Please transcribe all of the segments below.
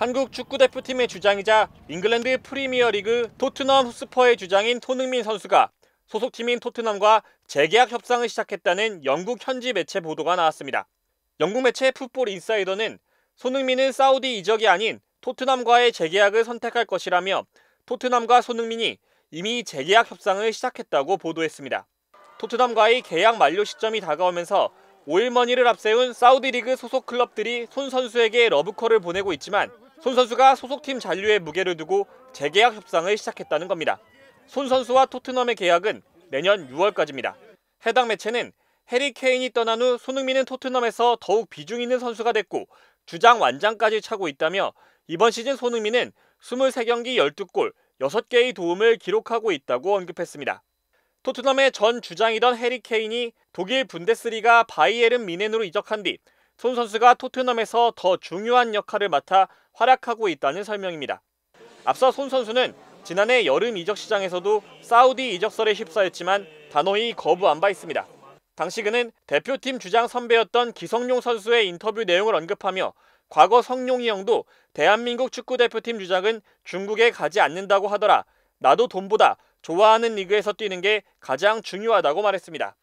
한국 축구 대표팀의 주장이자 잉글랜드 프리미어리그 토트넘 후스퍼의 주장인 손흥민 선수가 소속팀인 토트넘과 재계약 협상을 시작했다는 영국 현지 매체 보도가 나왔습니다. 영국 매체 풋볼 인사이더는 손흥민은 사우디 이적이 아닌 토트넘과의 재계약을 선택할 것이라며 토트넘과 손흥민이 이미 재계약 협상을 시작했다고 보도했습니다. 토트넘과의 계약 만료 시점이 다가오면서 오일머니를 앞세운 사우디 리그 소속 클럽들이 손 선수에게 러브콜을 보내고 있지만 손 선수가 소속팀 잔류에 무게를 두고 재계약 협상을 시작했다는 겁니다. 손 선수와 토트넘의 계약은 내년 6월까지입니다. 해당 매체는 해리 케인이 떠난 후 손흥민은 토트넘에서 더욱 비중 있는 선수가 됐고 주장 완장까지 차고 있다며 이번 시즌 손흥민은 23경기 12골, 6개의 도움을 기록하고 있다고 언급했습니다. 토트넘의 전 주장이던 해리 케인이 독일 분데스리가 바이에른 미넨으로 이적한 뒤손 선수가 토트넘에서 더 중요한 역할을 맡아 활약하고 있다는 설명입니다. 앞서 손 선수는 지난해 여름 이적 시장에서도 사우디 이적설에 휩싸였지만 단호히 거부한 바 있습니다. 당시 그는 대표팀 주장 선배였던 기성용 선수의 인터뷰 내용을 언급하며 과거 성룡이 형도 대한민국 축구대표팀 주장은 중국에 가지 않는다고 하더라. 나도 돈보다 좋아하는 리그에서 뛰는 게 가장 중요하다고 말했습니다.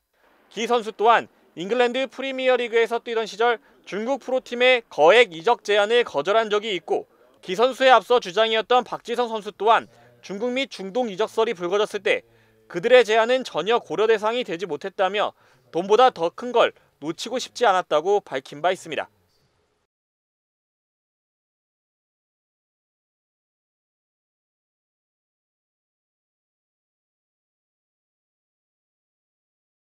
기 선수 또한 잉글랜드 프리미어리그에서 뛰던 시절 중국 프로팀의 거액 이적 제안을 거절한 적이 있고 기선수에 앞서 주장이었던 박지성 선수 또한 중국 및 중동 이적설이 불거졌을 때 그들의 제안은 전혀 고려 대상이 되지 못했다며 돈보다 더 큰 걸 놓치고 싶지 않았다고 밝힌 바 있습니다.